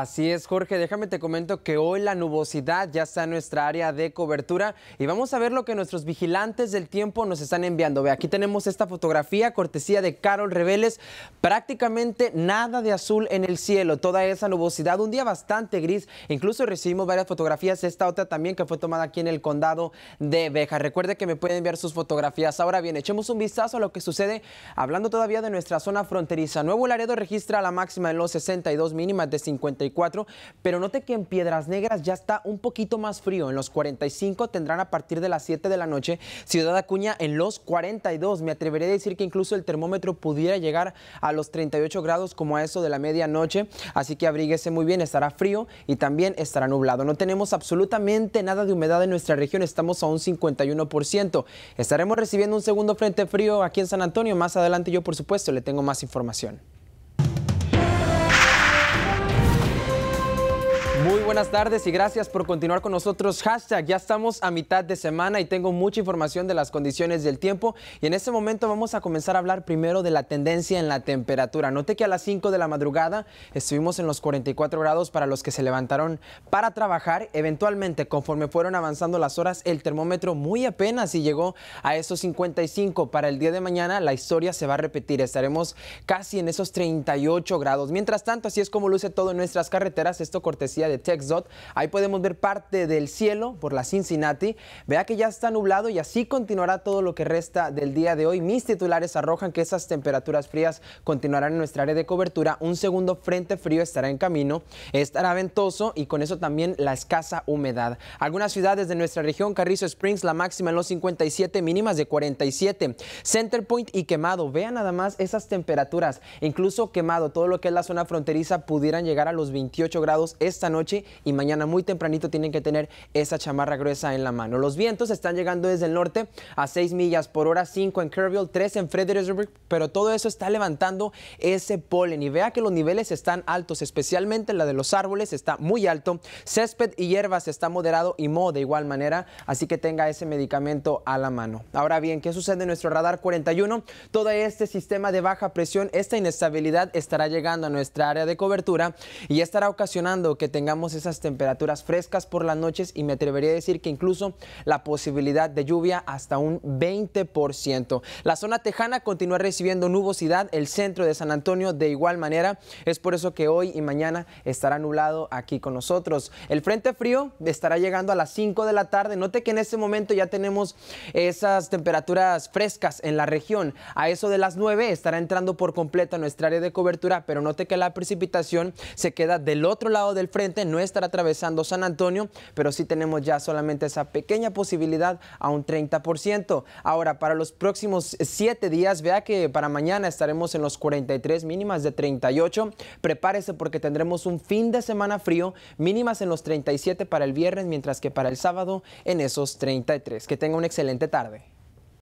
Así es, Jorge. Déjame te comento que hoy la nubosidad ya está en nuestra área de cobertura y vamos a ver lo que nuestros vigilantes del tiempo nos están enviando. Ve, aquí tenemos esta fotografía cortesía de Carol Reveles. Prácticamente nada de azul en el cielo, toda esa nubosidad, un día bastante gris. Incluso recibimos varias fotografías, esta otra también que fue tomada aquí en el condado de Beja. Recuerde que me pueden enviar sus fotografías. Ahora bien, echemos un vistazo a lo que sucede hablando todavía de nuestra zona fronteriza. Nuevo Laredo registra la máxima en los 62 mínimas de 50 pero note que en Piedras Negras ya está un poquito más frío. En los 45 tendrán a partir de las 7 de la noche. Ciudad Acuña en los 42. Me atreveré a decir que incluso el termómetro pudiera llegar a los 38 grados como a eso de la medianoche. Así que abríguese muy bien, estará frío y también estará nublado. No tenemos absolutamente nada de humedad en nuestra región, estamos a un 51%. Estaremos recibiendo un segundo frente frío aquí en San Antonio. Más adelante yo, por supuesto, le tengo más información. muito buenas tardes y gracias por continuar con nosotros. Hashtag, ya estamos a mitad de semana y tengo mucha información de las condiciones del tiempo. Y en este momento vamos a comenzar a hablar primero de la tendencia en la temperatura. Note que a las 5 de la madrugada estuvimos en los 44 grados para los que se levantaron para trabajar. Eventualmente, conforme fueron avanzando las horas, el termómetro muy apenas y llegó a esos 55. Para el día de mañana la historia se va a repetir. Estaremos casi en esos 38 grados. Mientras tanto, así es como luce todo en nuestras carreteras. Esto cortesía de Texas Ahí podemos ver parte del cielo por la Cincinnati. Vea que ya está nublado y así continuará todo lo que resta del día de hoy. Mis titulares arrojan que esas temperaturas frías continuarán en nuestra área de cobertura. Un segundo frente frío estará en camino, estará ventoso y con eso también la escasa humedad. Algunas ciudades de nuestra región, Carrizo Springs, la máxima en los 57, mínimas de 47. Center Point y Quemado, Vea nada más esas temperaturas, incluso Quemado, todo lo que es la zona fronteriza pudieran llegar a los 28 grados esta noche y mañana muy tempranito tienen que tener esa chamarra gruesa en la mano. Los vientos están llegando desde el norte a 6 millas por hora, 5 en Kerrville, 3 en Fredericksburg, pero todo eso está levantando ese polen y vea que los niveles están altos, especialmente la de los árboles está muy alto, césped y hierbas está moderado y mo de igual manera, así que tenga ese medicamento a la mano. Ahora bien, ¿qué sucede en nuestro radar 41? Todo este sistema de baja presión, esta inestabilidad estará llegando a nuestra área de cobertura y estará ocasionando que tengamos esas temperaturas frescas por las noches y me atrevería a decir que incluso la posibilidad de lluvia hasta un 20%. La zona tejana continúa recibiendo nubosidad, el centro de San Antonio de igual manera. Es por eso que hoy y mañana estará anulado aquí con nosotros. El frente frío estará llegando a las 5 de la tarde. Note que en este momento ya tenemos esas temperaturas frescas en la región. A eso de las 9 estará entrando por completo a nuestra área de cobertura, pero note que la precipitación se queda del otro lado del frente, no es estar atravesando San Antonio, pero sí tenemos ya solamente esa pequeña posibilidad a un 30%. Ahora, para los próximos 7 días, vea que para mañana estaremos en los 43 mínimas de 38. Prepárese porque tendremos un fin de semana frío, mínimas en los 37 para el viernes, mientras que para el sábado en esos 33. Que tenga una excelente tarde.